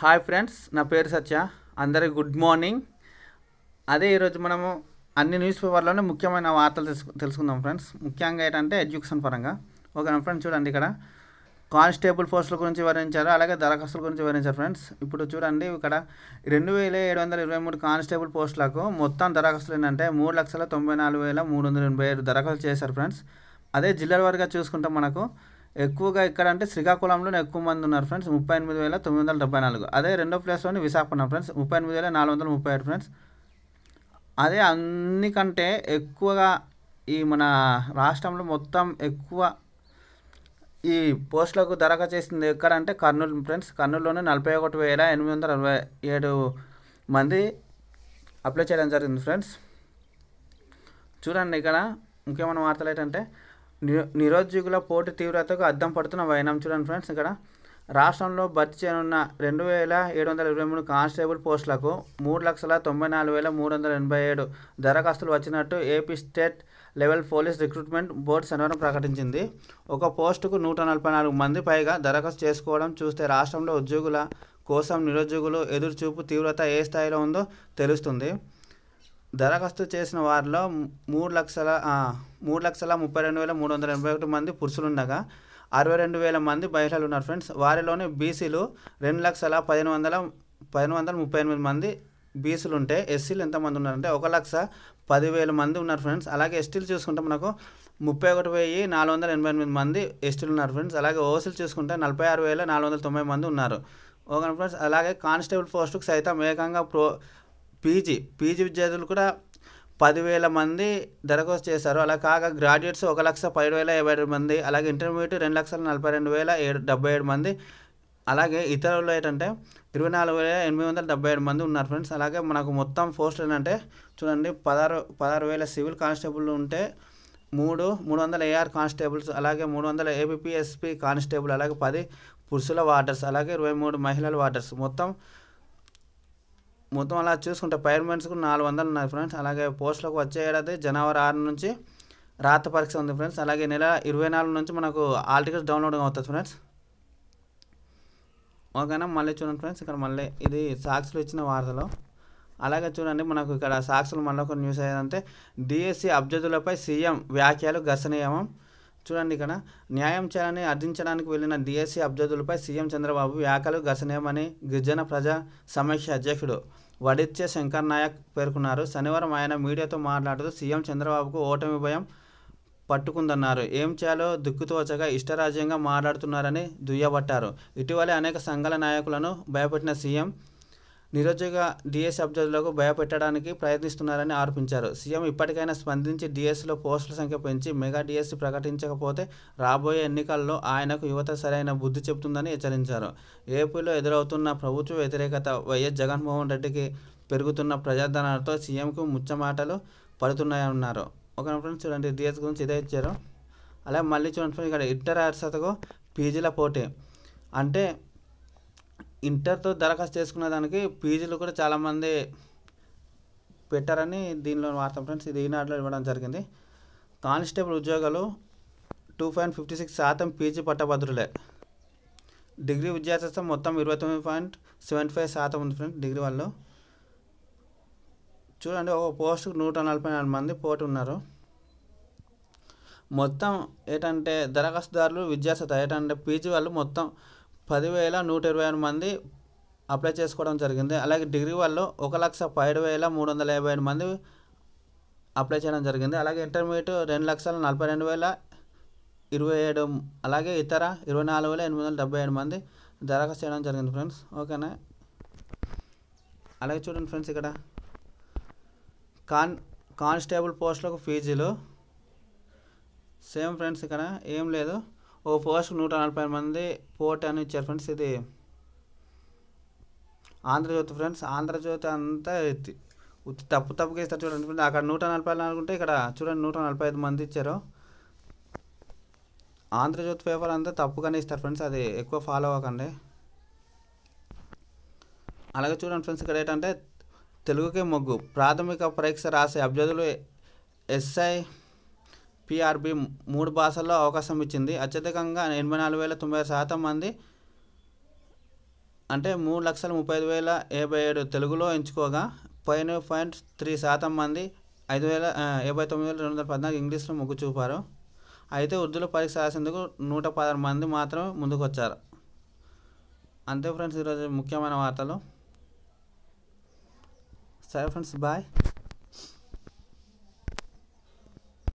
hi friends నా పేరు సత్య అందరికి గుడ్ మార్నింగ్ అదే ఈరోజు మనము అన్ని న్యూస్ పేపర్లోనే ముఖ్యమైన వార్తలు తెలుసు తెలుసుకుందాం ఫ్రెండ్స్ ముఖ్యంగా ఏంటంటే ఎడ్యుకేషన్ పరంగా ఒక ఫ్రెండ్స్ చూడండి ఇక్కడ కానిస్టేబుల్ పోస్టుల గురించి వివరించారు అలాగే దరఖాస్తుల గురించి వివరించారు ఫ్రెండ్స్ ఇప్పుడు చూడండి ఇక్కడ రెండు వేల ఏడు వందల ఇరవై మూడు కానిస్టేబుల్ పోస్టులకు మొత్తం దరఖాస్తులు ఏంటంటే మూడు లక్షల తొంభై నాలుగు వేల మూడు వందల ఎనభై ఏడు దరఖాస్తులు చేశారు ఫ్రెండ్స్ అదే జిల్లాల వారిగా చూసుకుంటాం మనకు ఎక్కువగా ఇక్కడ అంటే శ్రీకాకుళంలోనే ఎక్కువ మంది ఉన్నారు ఫ్రెండ్స్ ముప్పై ఎనిమిది వేల తొమ్మిది వందల డెబ్బై నాలుగు అదే రెండో ప్లేస్లోని విశాఖపట్నం ఫ్రెండ్స్ ముప్పై ఎనిమిది వేల నాలుగు వందల ముప్పై ఆరు ఫ్రెండ్స్ అదే అన్నికంటే ఎక్కువగా ఈ మన రాష్ట్రంలో మొత్తం ఎక్కువ ఈ పోస్టులకు దరఖాస్తు చేసింది ఎక్కడంటే కర్నూలు ఫ్రెండ్స్ కర్నూలులోనే నలభై ఒకటి వేల ఎనిమిది వందల అరవై ఏడు మంది అప్లై చేయడం జరిగింది ఫ్రెండ్స్ చూడండి ఇక్కడ ముఖ్యమైన వార్తలు ఏంటంటే నిరుద్యోగుల పోటీ తీవ్రతకు అద్దం పడుతున్న వైనాం చూడండి ఫ్రెండ్స్ ఇక్కడ రాష్ట్రంలో భర్తీ చేయనున్న రెండు వేల ఏడు వందల ఇరవై మూడు కానిస్టేబుల్ పోస్టులకు మూడు లక్షల తొంభై నాలుగు వేల మూడు వందల ఎనభై ఏడు దరఖాస్తులు వచ్చినట్టు AP state level police recruitment board శనివారం ప్రకటించింది ఒక పోస్టుకు నూట నలభై నాలుగు మంది పైగా దరఖాస్తు చేసుకోవడం చూస్తే రాష్ట్రంలో ఉద్యోగుల కోసం నిరుద్యోగులు ఎదురుచూపు తీవ్రత ఏ స్థాయిలో ఉందో తెలుస్తుంది దరఖాస్తు చేసిన వారిలో మూడు లక్షల మూడు లక్షల ముప్పై రెండు వేల మూడు వందల ఎనభై ఒకటి మంది పురుషులుండగా అరవై రెండు వేల మంది మహిళలు ఉన్నారు ఫ్రెండ్స్ వారిలోని బీసీలు రెండు లక్షల పదిహేను వందల పదిహేను వందల ముప్పై ఎనిమిది మంది బీసీలు ఉంటే ఎస్సీలు ఎంతమంది ఉన్నారంటే ఒక లక్ష పదివేల మంది ఉన్నారు ఫ్రెండ్స్ అలాగే ఎస్టీలు చూసుకుంటే మనకు ముప్పై ఒకటి వెయ్యి నాలుగు వందల ఎనభై ఎనిమిది మంది ఎస్టీలు ఉన్నారు ఫ్రెండ్స్ అలాగే ఓసీలు చూసుకుంటే నలభై ఆరు వేల నాలుగు వందల తొంభై మంది ఉన్నారు ఓకే ఫ్రెండ్స్ అలాగే కానిస్టేబుల్ పోస్టుకు సైతం ఏకంగా ప్రో పీజీ పీజీ విద్యార్థులు కూడా పదివేల మంది దరఖాస్తు చేశారు అలా కాగా గ్రాడ్యుయేట్స్ ఒక లక్ష పదిహేడు వేల యాభై ఏడు మంది అలాగే ఇంటర్మీడియట్ రెండు లక్షల నలభై రెండు వేల ఏడు డెబ్బై ఏడు మంది అలాగే ఇతరులు ఏంటంటే ఇరవై నాలుగు వేల ఎనిమిది వందల డెబ్బై ఏడు మంది ఉన్నారు ఫ్రెండ్స్ అలాగే మనకు మొత్తం పోస్ట్ ఏంటంటే చూడండి పదహారు పదహారు వేల సివిల్ కానిస్టేబుల్ ఉంటే మూడు మూడు వందల ఏఆర్ కానిస్టేబుల్స్ అలాగే మూడు వందల ఏబిపిఎస్పి కానిస్టేబుల్ అలాగే పది పురుషుల వార్డర్స్ అలాగే ఇరవై మూడు మహిళల వార్డర్స్ మొత్తం మొత్తం అలా చూసుకుంటే పైర్మెంట్స్కు నాలుగు వందలు ఉన్నాయి ఫ్రెండ్స్ అలాగే పోస్టులకు వచ్చే ఏడాది జనవరి ఆరు నుంచి రాత పరీక్ష ఉంది ఫ్రెండ్స్ అలాగే నెల ఇరవై నాలుగు నుంచి మనకు ఆల్ టికెట్స్ డౌన్లోడ్ అవుతుంది ఫ్రెండ్స్ ఓకేనా మళ్ళీ చూడండి ఫ్రెండ్స్ ఇక్కడ మళ్ళీ ఇది సాక్షులు ఇచ్చిన వార్తలో అలాగే చూడండి మనకు ఇక్కడ సాక్షులు మళ్ళీ ఒక న్యూస్ ఏదంటే డిఎస్సి e అభ్యర్థులపై సీఎం వ్యాఖ్యలు గసనియమం చూడండి ఇక్కడ న్యాయం చేయాలని అర్థించడానికి వెళ్లిన డిఎస్సీ అభ్యర్థులపై సీఎం చంద్రబాబు వ్యాఖ్యలు గసనేమని గిరిజన ప్రజా సమీక్ష అధ్యక్షుడు వడిత్య శంకర్ నాయక్ పేర్కొన్నారు శనివారం ఆయన మీడియాతో మాట్లాడుతూ సీఎం చంద్రబాబుకు ఓటమి భయం పట్టుకుందన్నారు ఏం చేయాలో దిక్కుతోచగా ఇష్టరాజ్యంగా మాట్లాడుతున్నారని దుయ్యబట్టారు ఇటీవలే అనేక సంఘాల నాయకులను భయపెట్టిన సీఎం నిరుద్యోగ డిఎస్ అభ్యర్థులకు భయపెట్టడానికి ప్రయత్నిస్తున్నారని ఆరోపించారు సీఎం ఇప్పటికైనా స్పందించి డిఎస్లో పోస్టుల సంఖ్య పెంచి మెగా డిఎస్ ప్రకటించకపోతే రాబోయే ఎన్నికల్లో ఆయనకు యువత సరైన బుద్ధి చెబుతుందని హెచ్చరించారు ఏపీలో ఎదురవుతున్న ప్రభుత్వ వ్యతిరేకత వైఎస్ జగన్మోహన్ రెడ్డికి పెరుగుతున్న ప్రజాధనాలతో సీఎంకు ముచ్చమాటలు పడుతున్నాయన్నారు ఒక ఫ్రెండ్స్ చూడండి డిఎస్ గురించి ఇదే ఇచ్చారు అలా మళ్ళీ చూడండి ఫ్రెండ్స్ ఇక్కడ ఇంటర్ అర్హతకు పీజీల పోటీ అంటే ఇంటర్తో దరఖాస్తు చేసుకున్న దానికి పీజీలు కూడా చాలామంది పెట్టారని దీనిలో వార్త ఫ్రెండ్స్ ఇది ఈనాడులో ఇవ్వడం జరిగింది కానిస్టేబుల్ ఉద్యోగాలు టూ పాయింట్ ఫిఫ్టీ సిక్స్ శాతం పీజీ పట్టభద్రులే డిగ్రీ విద్యార్థులతో మొత్తం ఇరవై తొమ్మిది పాయింట్ సెవెంటీ ఫైవ్ శాతం ఉంది ఫ్రెండ్స్ డిగ్రీ వాళ్ళు చూడండి ఒక పోస్టుకు నూట నలభై నాలుగు మంది పోటు ఉన్నారు మొత్తం ఏంటంటే దరఖాస్తుదారులు విద్యార్థులతో ఏంటంటే పీజీ వాళ్ళు మొత్తం పదివేల నూట ఇరవై ఆరు మంది అప్లై చేసుకోవడం జరిగింది అలాగే డిగ్రీ వాళ్ళు ఒక లక్ష పదిహేడు వేల మూడు వందల యాభై ఐదు మంది అప్లై చేయడం జరిగింది అలాగే ఇంటర్మీడియట్ రెండు లక్షల నలభై రెండు వేల ఇరవై ఏడు అలాగే ఇతర ఇరవై నాలుగు వేల ఎనిమిది వందల డెబ్బై ఏడు మంది దరఖాస్తు చేయడం జరిగింది ఫ్రెండ్స్ ఓకేనా అలాగే చూడండి ఫ్రెండ్స్ ఇక్కడ కాన్ కానిస్టేబుల్ పోస్టులకు ఫీజులు సేమ్ ఫ్రెండ్స్ ఇక్కడ ఏం లేదు ఓ పోస్ట్ నూట నలభై మంది పోట్ అని ఇచ్చారు ఫ్రెండ్స్ ఇది ఆంధ్రజ్యోతి ఫ్రెండ్స్ ఆంధ్రజ్యోతి అంతా ఎత్తి తప్పు తప్పుగా ఇస్తారు చూడండి ఫ్రెండ్స్ అక్కడ నూట నలభై అనుకుంటే ఇక్కడ చూడండి నూట నలభై ఐదు మంది ఇచ్చారు ఆంధ్రజ్యోతి పేపర్ అంతా తప్పుగానే ఇస్తారు ఫ్రెండ్స్ అది ఎక్కువ ఫాలో అవ్వకండి అలాగే చూడండి ఫ్రెండ్స్ ఇక్కడ ఏంటంటే తెలుగుకే మొగ్గు ప్రాథమిక పరీక్ష రాసే అభ్యర్థులు ఎస్ఐ పీఆర్బీ మూడు భాషల్లో అవకాశం ఇచ్చింది అత్యధికంగా ఎనభై నాలుగు వేల తొంభై శాతం మంది అంటే మూడు లక్షల ముప్పై ఐదు వేల యాభై ఏడు తెలుగులో ఎంచుకోగా పైన పాయింట్ త్రీ శాతం మంది ఐదు వేల యాభై తొమ్మిది వేల రెండు వందల పద్నాలుగు ఇంగ్లీష్లో మొగ్గు చూపారు అయితే ఉర్దూలో పరీక్ష రాసేందుకు నూట పదహారు మంది మాత్రమే ముందుకు వచ్చారు అంతే ఫ్రెండ్స్ ఈరోజు ముఖ్యమైన వార్తలు సరే ఫ్రెండ్స్ బాయ్